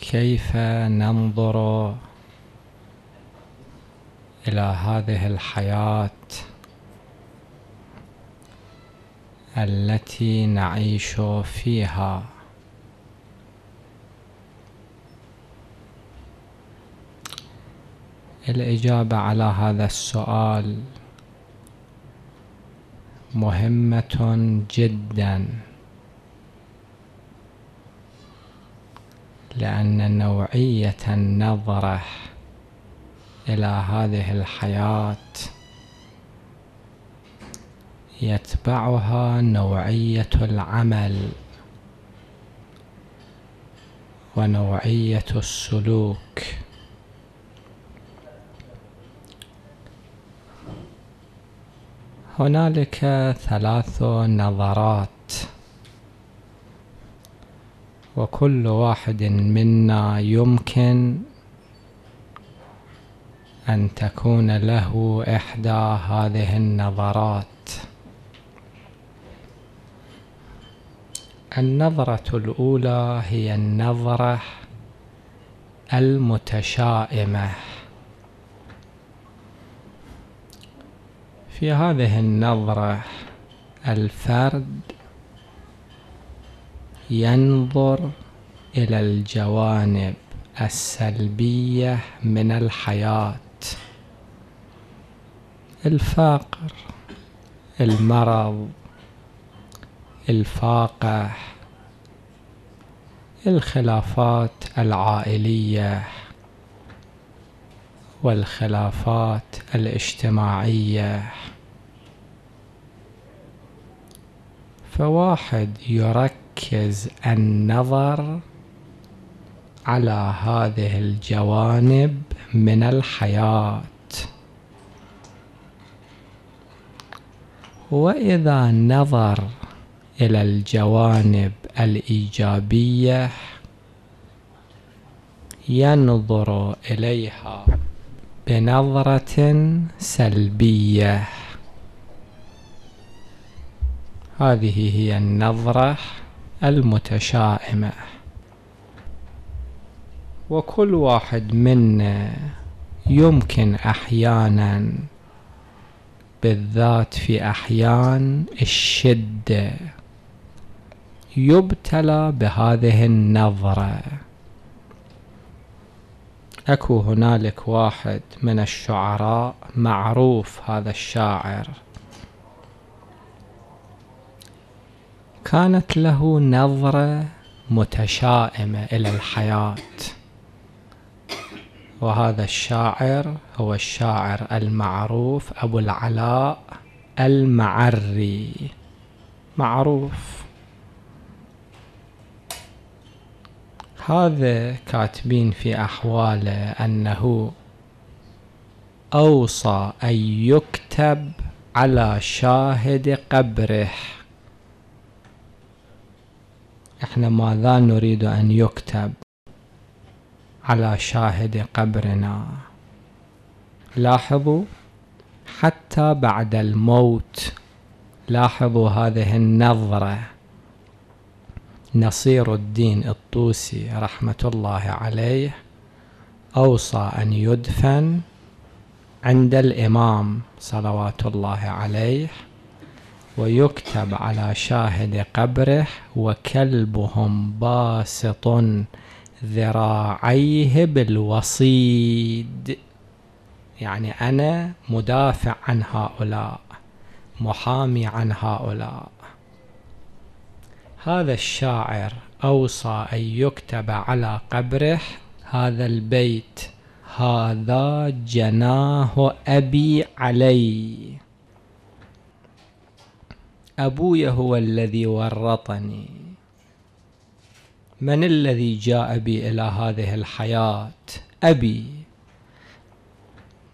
كيف ننظر إلى هذه الحياة التي نعيش فيها الإجابة على هذا السؤال مهمة جداً لأن نوعية النظرة إلى هذه الحياة يتبعها نوعية العمل ونوعية السلوك هنالك ثلاث نظرات وكل واحد منا يمكن أن تكون له إحدى هذه النظرات النظرة الأولى هي النظرة المتشائمة في هذه النظرة الفرد ينظر الى الجوانب السلبيه من الحياه الفقر المرض الفاقه الخلافات العائليه والخلافات الاجتماعيه فواحد يركز يركز النظر على هذه الجوانب من الحياه واذا نظر الى الجوانب الايجابيه ينظر اليها بنظره سلبيه هذه هي النظره المتشائمة وكل واحد منا يمكن أحيانا بالذات في أحيان الشدة يبتلى بهذه النظرة أكو هنالك واحد من الشعراء معروف هذا الشاعر كانت له نظرة متشائمة إلى الحياة وهذا الشاعر هو الشاعر المعروف أبو العلاء المعري معروف هذا كاتبين في أحواله أنه أوصى أن يكتب على شاهد قبره احنا ماذا نريد ان يكتب على شاهد قبرنا لاحظوا حتى بعد الموت لاحظوا هذه النظره نصير الدين الطوسي رحمه الله عليه اوصى ان يدفن عند الامام صلوات الله عليه ويكتب على شاهد قبره وكلبهم باسط ذراعيه بالوصيد يعني أنا مدافع عن هؤلاء محامي عن هؤلاء هذا الشاعر أوصى أن يكتب على قبره هذا البيت هذا جناه أبي علي أبوي هو الذي ورطني من الذي جاء بي إلى هذه الحياة أبي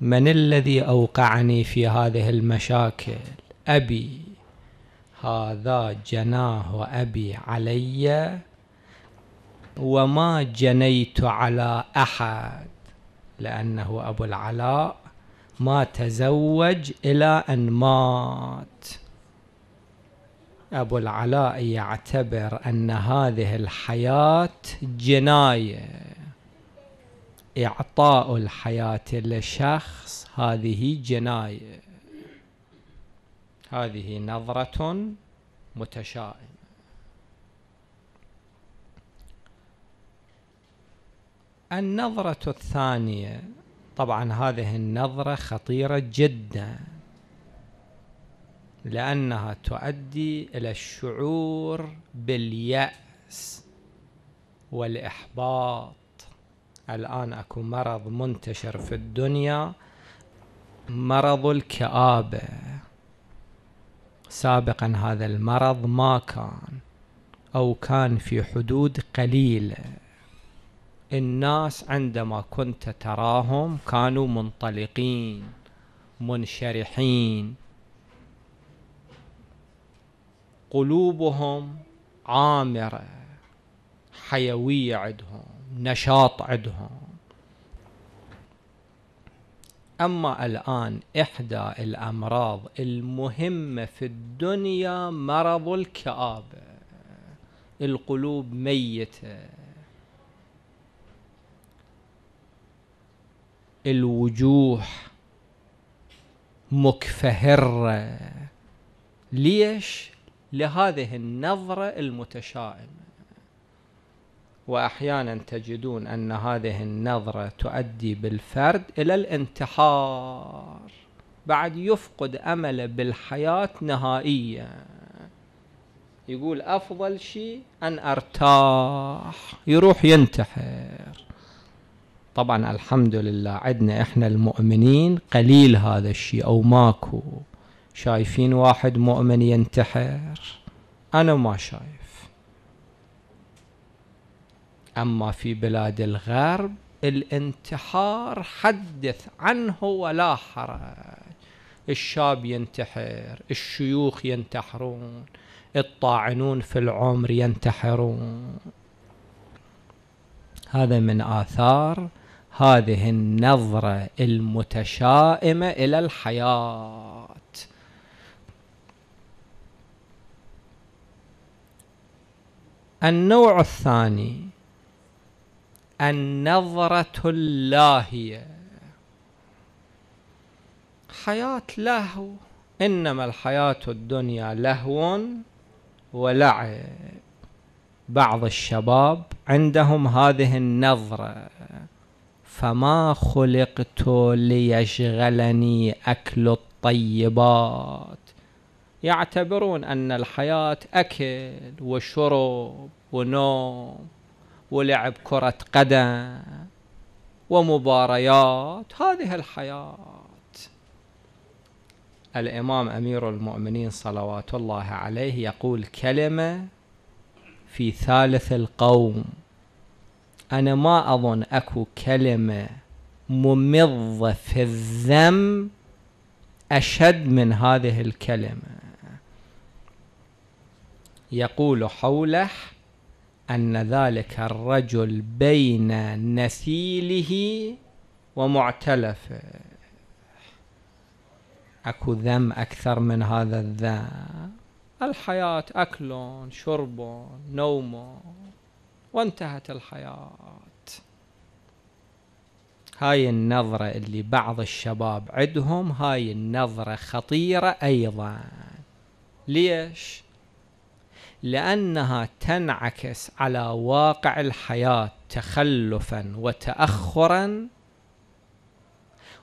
من الذي أوقعني في هذه المشاكل أبي هذا جناه أبي علي وما جنيت على أحد لأنه أبو العلاء ما تزوج إلى أن مات أبو العلاء يعتبر أن هذه الحياة جناية إعطاء الحياة لشخص هذه جناية هذه نظرة متشائمة النظرة الثانية طبعا هذه النظرة خطيرة جداً لأنها تؤدي إلى الشعور باليأس والإحباط الآن أكو مرض منتشر في الدنيا مرض الكآبة سابقا هذا المرض ما كان أو كان في حدود قليلة الناس عندما كنت تراهم كانوا منطلقين منشرحين قلوبهم عامرة حيوية عندهم نشاط عندهم أما الآن إحدى الأمراض المهمة في الدنيا مرض الكآبة القلوب ميتة الوجوه مكفهرة ليش؟ لهذه النظرة المتشائمة وأحيانا تجدون أن هذه النظرة تؤدي بالفرد إلى الانتحار بعد يفقد أمله بالحياة نهائيا يقول أفضل شيء أن أرتاح يروح ينتحر طبعا الحمد لله عندنا إحنا المؤمنين قليل هذا الشيء أو ماكو شايفين واحد مؤمن ينتحر أنا ما شايف أما في بلاد الغرب الانتحار حدث عنه ولا حرج الشاب ينتحر الشيوخ ينتحرون الطاعنون في العمر ينتحرون هذا من آثار هذه النظرة المتشائمة إلى الحياة النوع الثاني النظرة اللاهية حياة لهو إنما الحياة الدنيا لهو ولعب بعض الشباب عندهم هذه النظرة فما خلقت ليشغلني أكل الطيبات يعتبرون أن الحياة أكل وشرب ونوم ولعب كرة قدم ومباريات هذه الحياة الإمام أمير المؤمنين صلوات الله عليه يقول كلمة في ثالث القوم أنا ما أظن أكو كلمة ممضة في الذم أشد من هذه الكلمة يقول حوله أن ذلك الرجل بين نثيله ومعتلفه أكو ذم أكثر من هذا الذم الحياة أكل شرب نوم وانتهت الحياة هاي النظرة اللي بعض الشباب عندهم هاي النظرة خطيرة أيضا ليش؟ لأنها تنعكس على واقع الحياة تخلفا وتأخرا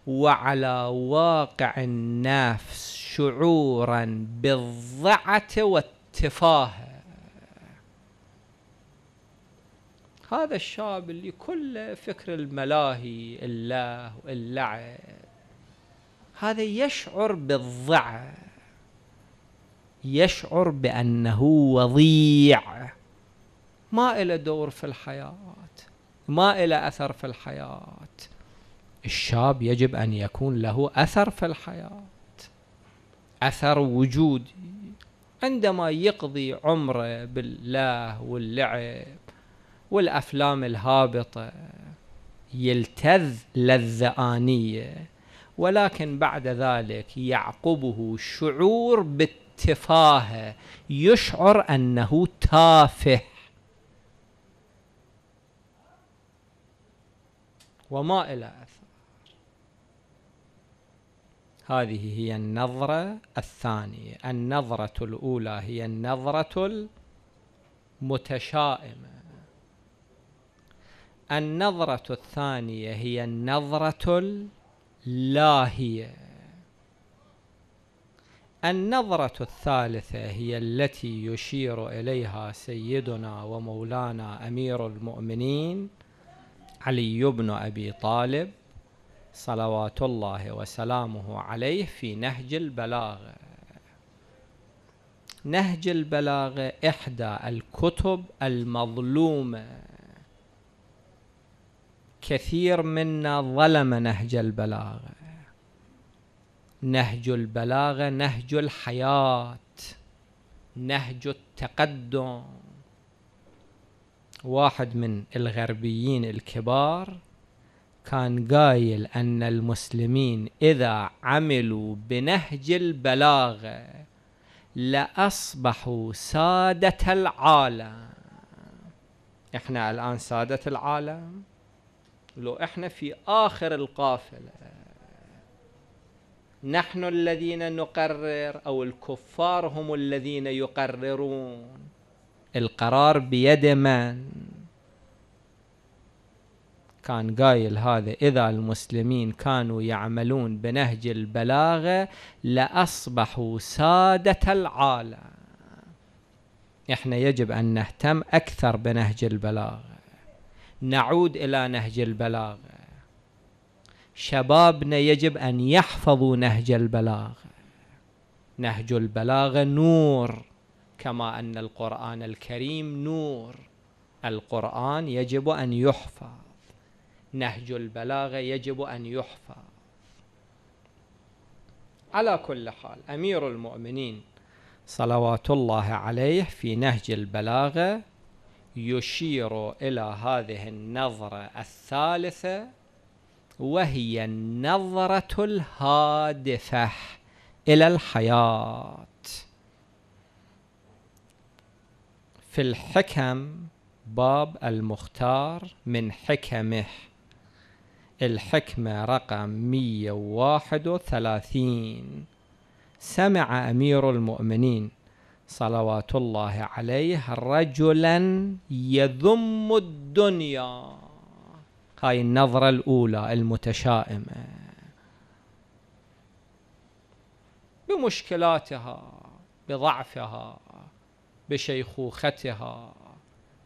وعلى واقع النفس شعورا بالضعة والتفاهة هذا الشاب اللي كل فكر الملاهي الله واللعب هذا يشعر بالضعف يشعر بأنه وضيع ما إلى دور في الحياة ما إلى أثر في الحياة الشاب يجب أن يكون له أثر في الحياة أثر وجودي عندما يقضي عمره بالله واللعب والأفلام الهابطة يلتذ لذة آنية ولكن بعد ذلك يعقبه شعور بالت تفاهة يشعر انه تافه وما الى اثر هذه هي النظره الثانيه النظره الاولى هي النظره المتشائمه النظرة الثانية هي النظرة اللاهية النظرة الثالثة هي التي يشير إليها سيدنا ومولانا أمير المؤمنين علي بن أبي طالب صلوات الله وسلامه عليه في نهج البلاغة نهج البلاغة إحدى الكتب المظلومة كثير منا ظلم نهج البلاغه نهج البلاغه نهج الحياه نهج التقدم واحد من الغربيين الكبار كان قايل ان المسلمين اذا عملوا بنهج البلاغه لاصبحوا ساده العالم احنا الان ساده العالم لو احنا في اخر القافله نحن الذين نقرر او الكفار هم الذين يقررون القرار بيد من كان قايل هذا اذا المسلمين كانوا يعملون بنهج البلاغه لاصبحوا ساده العالم احنا يجب ان نهتم اكثر بنهج البلاغه نعود الى نهج البلاغه شبابنا يجب أن يحفظوا نهج البلاغة نهج البلاغة نور كما أن القرآن الكريم نور القرآن يجب أن يحفظ نهج البلاغة يجب أن يحفظ على كل حال أمير المؤمنين صلوات الله عليه في نهج البلاغة يشير إلى هذه النظرة الثالثة وهي النظرة الهادفة إلى الحياة في الحكم باب المختار من حكمه الحكمة رقم 131 سمع أمير المؤمنين صلوات الله عليه رجلا يذم الدنيا هاي النظرة الأولى المتشائمة بمشكلاتها بضعفها بشيخوختها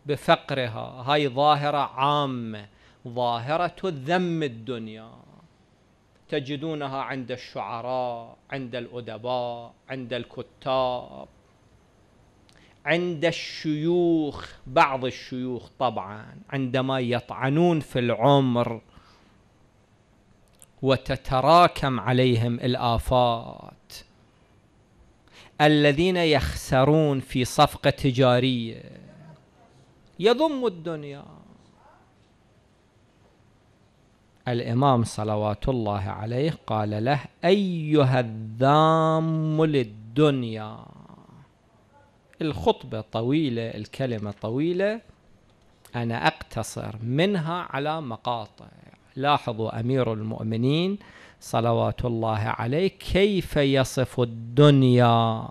بفقرها هاي ظاهرة عامة ظاهرة الذم الدنيا تجدونها عند الشعراء عند الأدباء عند الكتاب عند الشيوخ بعض الشيوخ طبعا عندما يطعنون في العمر وتتراكم عليهم الافات الذين يخسرون في صفقه تجاريه يضم الدنيا الامام صلوات الله عليه قال له ايها الذام للدنيا الخطبة طويلة الكلمة طويلة أنا أقتصر منها على مقاطع لاحظوا أمير المؤمنين صلوات الله عليه كيف يصف الدنيا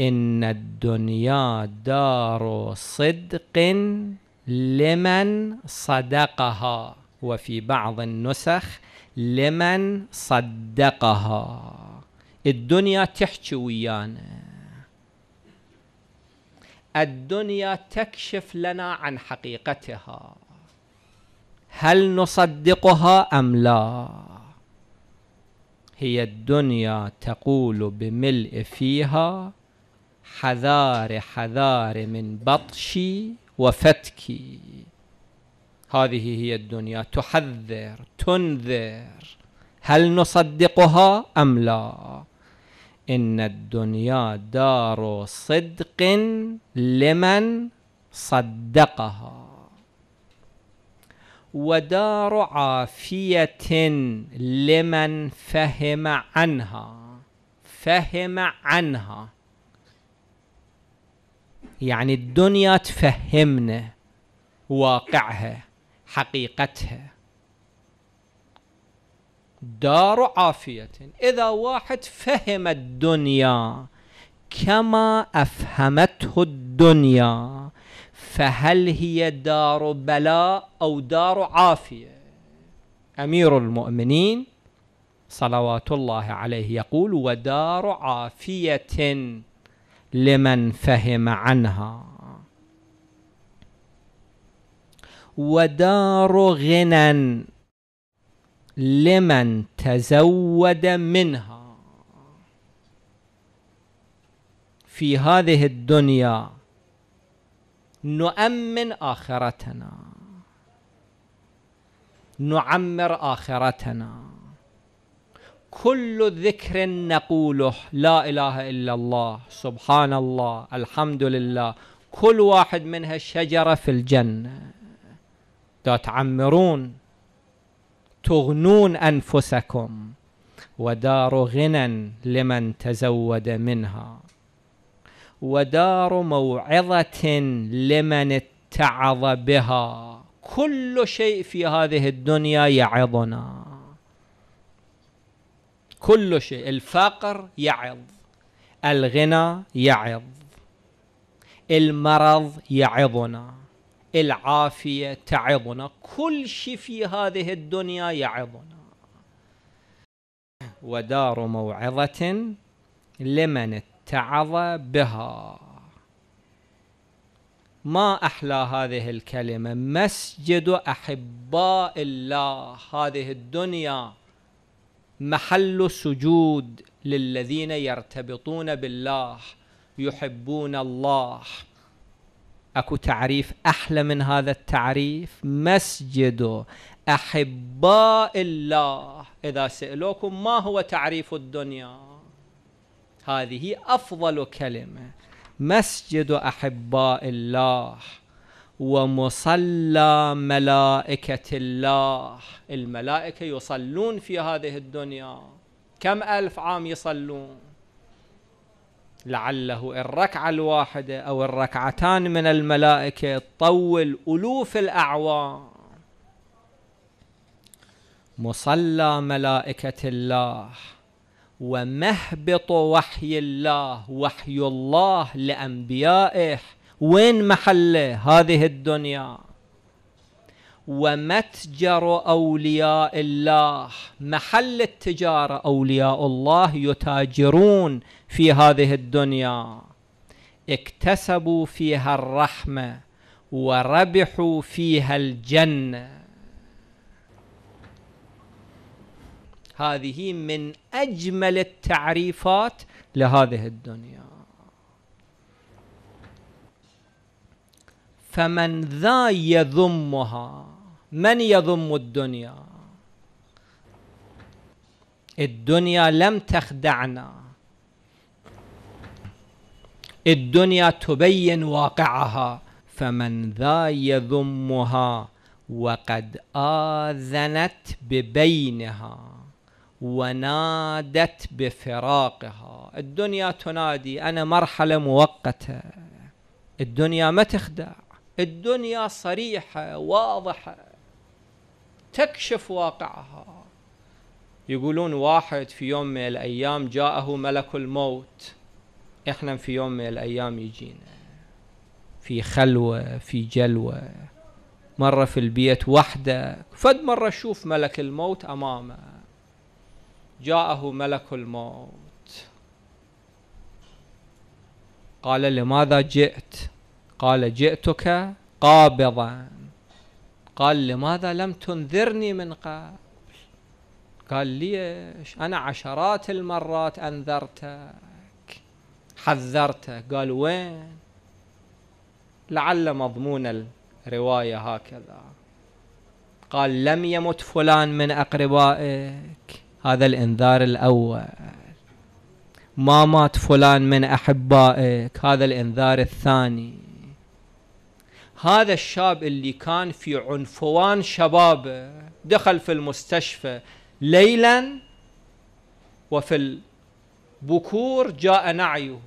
إن الدنيا دار صدق لمن صدقها وفي بعض النسخ لمن صدقها الدنيا تحكي ويانا الدنيا تكشف لنا عن حقيقتها هل نصدقها أم لا هي الدنيا تقول بملء فيها حذار حذار من بطشي وفتكي هذه هي الدنيا تحذر تنذر هل نصدقها أم لا إن الدنيا دار صدق لمن صدقها ودار عافية لمن فهم عنها فهم عنها يعني الدنيا تفهمنا واقعها حقيقتها دار عافية إذا واحد فهم الدنيا كما أفهمته الدنيا فهل هي دار بلاء أو دار عافية أمير المؤمنين صلوات الله عليه يقول ودار عافية لمن فهم عنها ودار غنى لمن تزود منها في هذه الدنيا نؤمن آخرتنا نعمر آخرتنا كل ذكر نقوله لا إله إلا الله سبحان الله الحمد لله كل واحد من هالشجرة في الجنة تعمرون تغنون أنفسكم ودار غنى لمن تزود منها ودار موعظة لمن اتعظ بها كل شيء في هذه الدنيا يعظنا كل شيء الفقر يعظ الغنى يعظ المرض يعظنا العافية تعظنا كل شيء في هذه الدنيا يعظنا ودار موعظة لمن اتعظ بها ما أحلى هذه الكلمة مسجد أحباء الله هذه الدنيا محل سجود للذين يرتبطون بالله يحبون الله اكو تعريف احلى من هذا التعريف مسجد احباء الله اذا سالوكم ما هو تعريف الدنيا هذه افضل كلمه مسجد احباء الله ومصلى ملائكه الله الملائكه يصلون في هذه الدنيا كم الف عام يصلون لعله الركعة الواحدة أو الركعتان من الملائكة تطول ألوف الأعوام مصلى ملائكة الله ومهبط وحي الله وحي الله لأنبيائه وين محله هذه الدنيا ومتجر أولياء الله محل التجارة أولياء الله يتاجرون في هذه الدنيا اكتسبوا فيها الرحمة وربحوا فيها الجنة هذه من أجمل التعريفات لهذه الدنيا فمن ذا يذمها من يضم الدنيا الدنيا لم تخدعنا الدنيا تبين واقعها فمن ذا يضمها وقد آذنت ببينها ونادت بفراقها الدنيا تنادي أنا مرحلة مؤقتة الدنيا ما تخدع الدنيا صريحة واضحة تكشف واقعها يقولون واحد في يوم من الأيام جاءه ملك الموت احنا في يوم من الأيام يجينا في خلوة في جلوة مرة في البيت وحدك فد مرة شوف ملك الموت أمامه جاءه ملك الموت قال لماذا جئت قال جئتك قابضا قال لماذا لم تنذرني من قبل قال ليش أنا عشرات المرات أنذرتك حذرتك قال وين لعل مضمون الرواية هكذا قال لم يمت فلان من أقربائك هذا الإنذار الأول ما مات فلان من أحبائك هذا الإنذار الثاني هذا الشاب اللي كان في عنفوان شبابه دخل في المستشفى ليلا وفي البكور جاء نعيه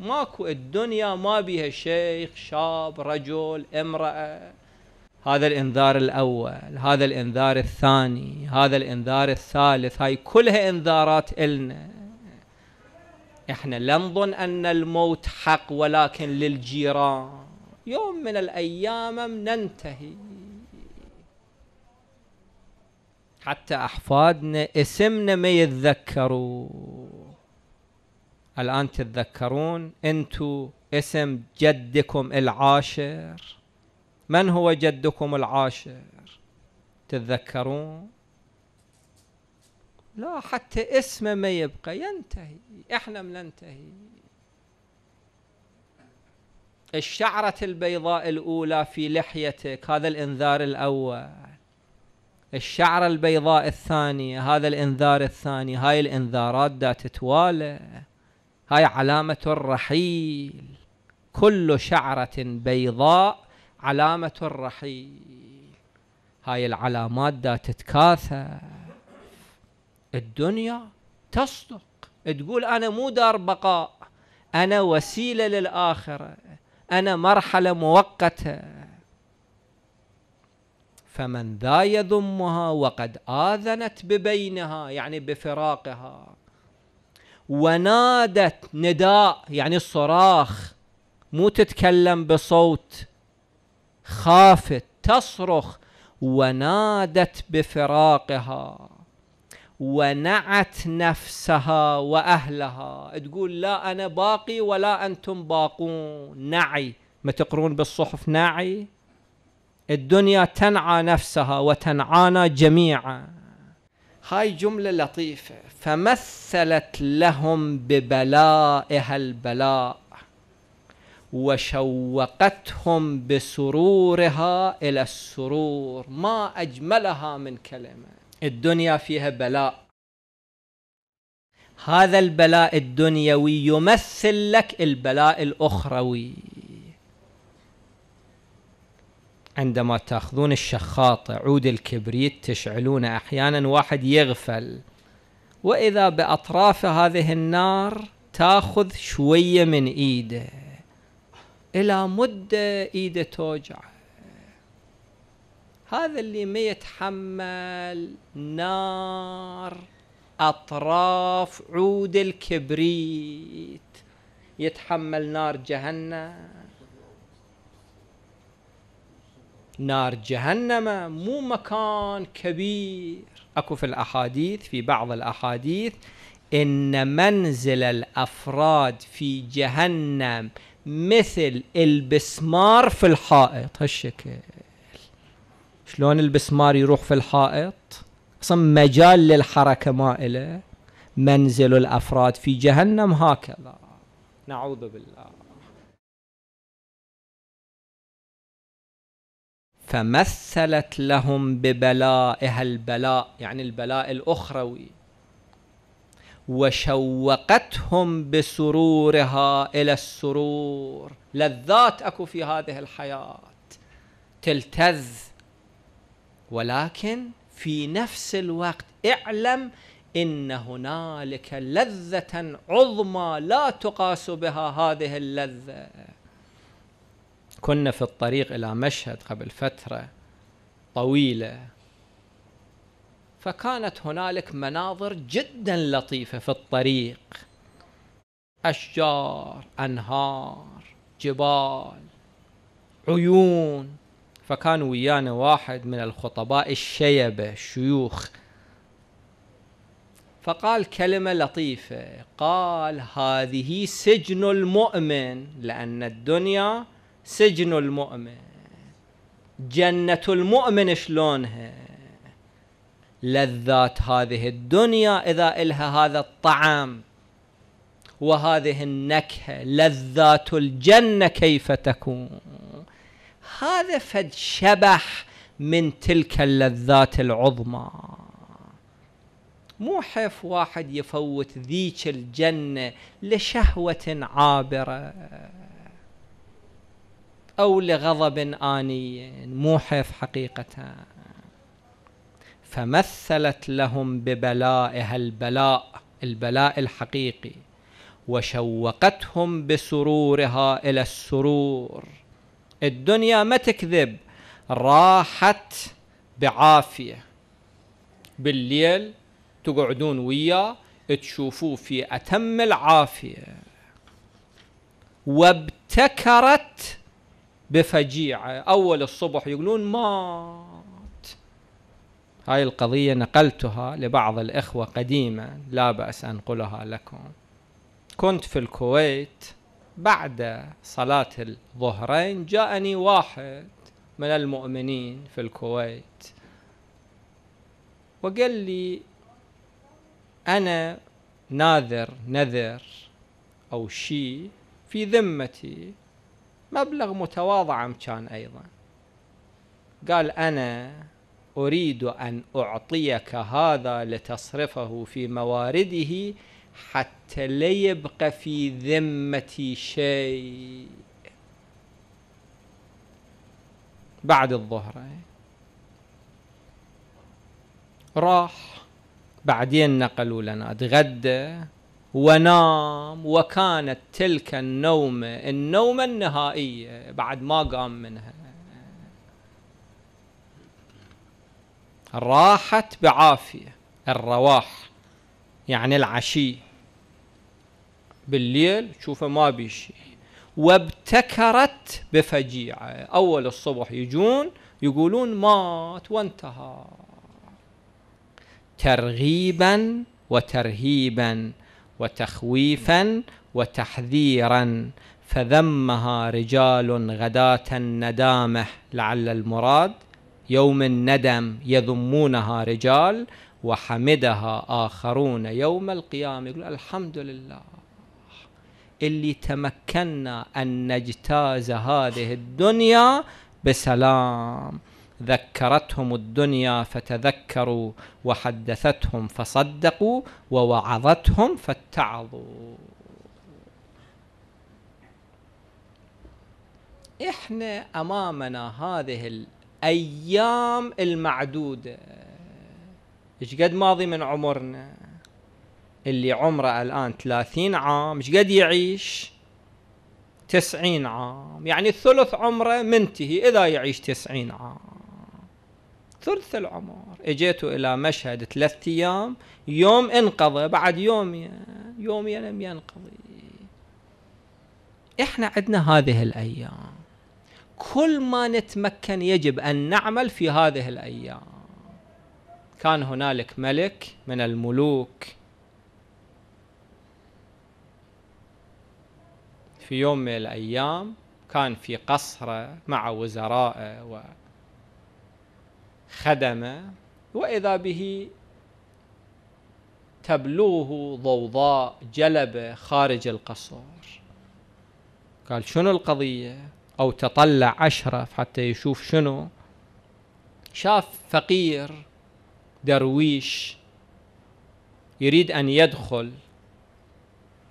ماكو الدنيا ما بها شيخ شاب رجل امرأة هذا الانذار الاول هذا الانذار الثاني هذا الانذار الثالث هاي كلها انذارات النا احنا لا نظن ان الموت حق ولكن للجيران يوم من الأيام ننتهي حتى أحفادنا اسمنا ما يتذكروا الآن تتذكرون أنتو اسم جدكم العاشر من هو جدكم العاشر تتذكرون لا حتى اسمه ما يبقى ينتهي احنا بننتهي الشعرة البيضاء الأولى في لحيتك هذا الإنذار الأول الشعرة البيضاء الثانية هذا الإنذار الثاني هاي الإنذارات دا تتوالى هاي علامة الرحيل كل شعرة بيضاء علامة الرحيل هاي العلامات دا تتكاثر الدنيا تصدق تقول أنا مو دار بقاء أنا وسيلة للآخرة أنا مرحلة مؤقتة فمن ذا يذمها وقد آذنت ببينها يعني بفراقها ونادت نداء يعني الصراخ مو تتكلم بصوت خافت تصرخ ونادت بفراقها ونعت نفسها واهلها تقول لا انا باقي ولا انتم باقون نعي ما تقرون بالصحف نعي الدنيا تنعى نفسها وتنعانا جميعا هاي جمله لطيفه فمثلت لهم ببلائها البلاء وشوقتهم بسرورها الى السرور ما اجملها من كلمه الدنيا فيها بلاء هذا البلاء الدنيوي يمثل لك البلاء الاخروي عندما تاخذون الشخاط عود الكبريت تشعلونه احيانا واحد يغفل واذا باطراف هذه النار تاخذ شويه من ايده الى مده ايده توجعه هذا اللي ما يتحمل نار أطراف عود الكبريت يتحمل نار جهنم نار جهنم مو مكان كبير اكو في الاحاديث في بعض الاحاديث ان منزل الافراد في جهنم مثل البسمار في الحائط هالشكل شلون البسمار يروح في الحائط اصلا مجال للحركه ما اله منزل الافراد في جهنم هكذا نعوذ بالله فمثلت لهم ببلائها البلاء يعني البلاء الاخروي وشوقتهم بسرورها الى السرور لذات اكو في هذه الحياه تلتذ ولكن في نفس الوقت اعلم ان هنالك لذه عظمى لا تقاس بها هذه اللذه كنا في الطريق الى مشهد قبل فتره طويله فكانت هنالك مناظر جدا لطيفه في الطريق اشجار انهار جبال عيون فكان ويانا واحد من الخطباء الشيبة الشيوخ فقال كلمة لطيفة قال هذه سجن المؤمن لأن الدنيا سجن المؤمن جنة المؤمن شلونها لذات هذه الدنيا إذا إلها هذا الطعام وهذه النكهة لذات الجنة كيف تكون هذا فد شبح من تلك اللذات العظمى مو حيف واحد يفوت ذيك الجنة لشهوة عابرة أو لغضب آني مو حيف حقيقة فمثلت لهم ببلائها البلاء البلاء الحقيقي وشوقتهم بسرورها إلى السرور الدنيا ما تكذب راحت بعافية بالليل تقعدون وياه تشوفوه في أتم العافية وابتكرت بفجيعة أول الصبح يقولون مات هاي القضية نقلتها لبعض الإخوة قديما لا بأس أنقلها لكم كنت في الكويت بعد صلاة الظهرين جاءني واحد من المؤمنين في الكويت وقال لي أنا ناذر نذر أو شيء في ذمتي مبلغ متواضع كان أيضا قال أنا أريد أن أعطيك هذا لتصرفه في موارده حتى لا يبقى في ذمتي شيء بعد الظهر إيه. راح بعدين نقلوا لنا تغدى ونام وكانت تلك النومة النومة النهائية بعد ما قام منها راحت بعافية الرواح يعني العشي بالليل تشوفه ما بيشي وابتكرت بفجيعة أول الصبح يجون يقولون مات وانتهى ترغيبا وترهيبا وتخويفا وتحذيرا فذمها رجال غداة الندامة لعل المراد يوم الندم يذمونها رجال وحمدها آخرون يوم القيامة يقول الحمد لله اللي تمكنا أن نجتاز هذه الدنيا بسلام ذكرتهم الدنيا فتذكروا وحدثتهم فصدقوا ووعظتهم فاتعظوا احنا امامنا هذه الايام المعدوده ايش قد ماضي من عمرنا اللي عمره الان 30 عام ايش قد يعيش 90 عام يعني الثلث عمره منتهي اذا يعيش 90 عام ثلث العمر اجيت الى مشهد ثلاثة ايام يوم انقضى بعد يومين يومين لم ينقضي احنا عندنا هذه الايام كل ما نتمكن يجب ان نعمل في هذه الايام كان هنالك ملك من الملوك في يوم من الأيام كان في قصره مع وزرائه وخدمه وإذا به تبلوه ضوضاء جلبة خارج القصر قال شنو القضية أو تطلع أشرف حتى يشوف شنو شاف فقير درويش يريد أن يدخل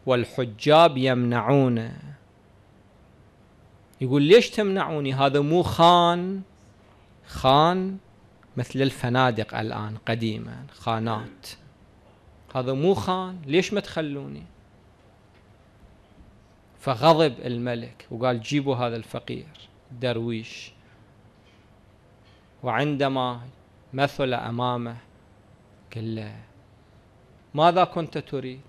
والحجاب يمنعونه يقول ليش تمنعوني هذا مو خان خان مثل الفنادق الآن قديما خانات هذا مو خان ليش ما تخلوني فغضب الملك وقال جيبوا هذا الفقير درويش وعندما مثل امامه كله ماذا كنت تريد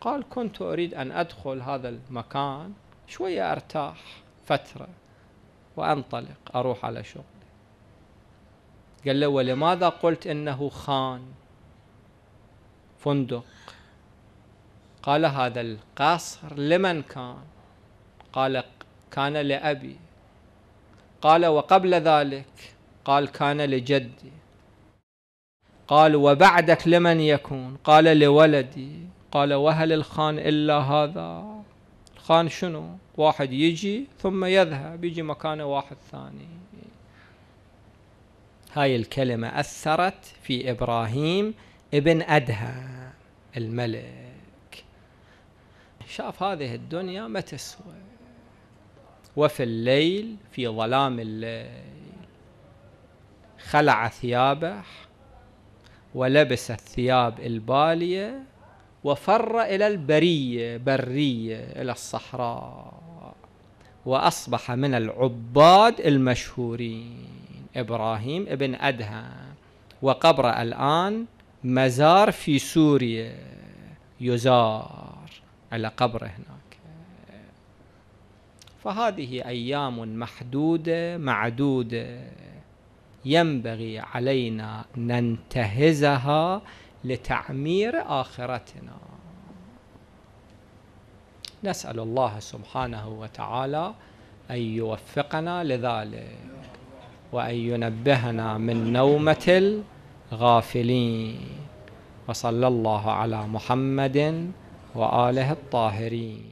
قال كنت اريد ان ادخل هذا المكان شويه ارتاح فتره وانطلق اروح على شغلي قال له ولماذا قلت انه خان فندق قال هذا القصر لمن كان قال كان لابي قال وقبل ذلك قال كان لجدي قال وبعدك لمن يكون قال لولدي قال وهل الخان إلا هذا الخان شنو واحد يجي ثم يذهب يجي مكانه واحد ثاني هاي الكلمة أثرت في إبراهيم ابن أدهم الملك شاف هذه الدنيا ما تسوى وفي الليل في ظلام الليل خلع ثيابه ولبس الثياب الباليه وفر الى البريه بريه الى الصحراء واصبح من العباد المشهورين ابراهيم ابن ادهم وقبره الان مزار في سوريا يزار على قبره هناك فهذه ايام محدوده معدوده ينبغي علينا ننتهزها لتعمير آخرتنا نسأل الله سبحانه وتعالى أن يوفقنا لذلك وأن ينبهنا من نومة الغافلين وصلى الله على محمد وآله الطاهرين